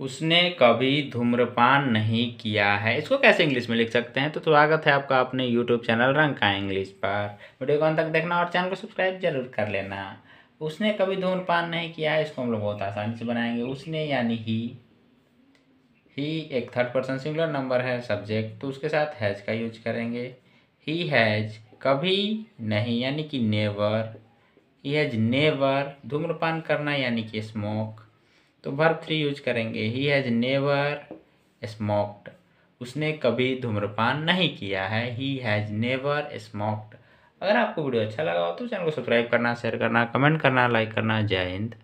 उसने कभी धूम्रपान नहीं किया है इसको कैसे इंग्लिश में लिख सकते हैं तो स्वागत है आपका अपने यूट्यूब चैनल रंग का इंग्लिश पर वीडियो को अंत तक देखना और चैनल को सब्सक्राइब जरूर कर लेना उसने कभी धूम्रपान नहीं किया है इसको हम लोग बहुत आसानी से बनाएंगे उसने यानी ही ही एक थर्ड पर्सन सिंगुलर नंबर है सब्जेक्ट तो उसके साथ हैज़ का यूज करेंगे ही हैज़ कभी नहीं यानी कि नेवर ही हैज़ नेवर धूम्रपान करना यानी कि स्मोक तो वर्ब थ्री यूज करेंगे ही हैज़ नेवर स्मोक्ड उसने कभी धूम्रपान नहीं किया है ही हैज़ नेवर स्मोक्ड अगर आपको वीडियो अच्छा लगा हो तो चैनल को सब्सक्राइब करना शेयर करना कमेंट करना लाइक करना जय हिंद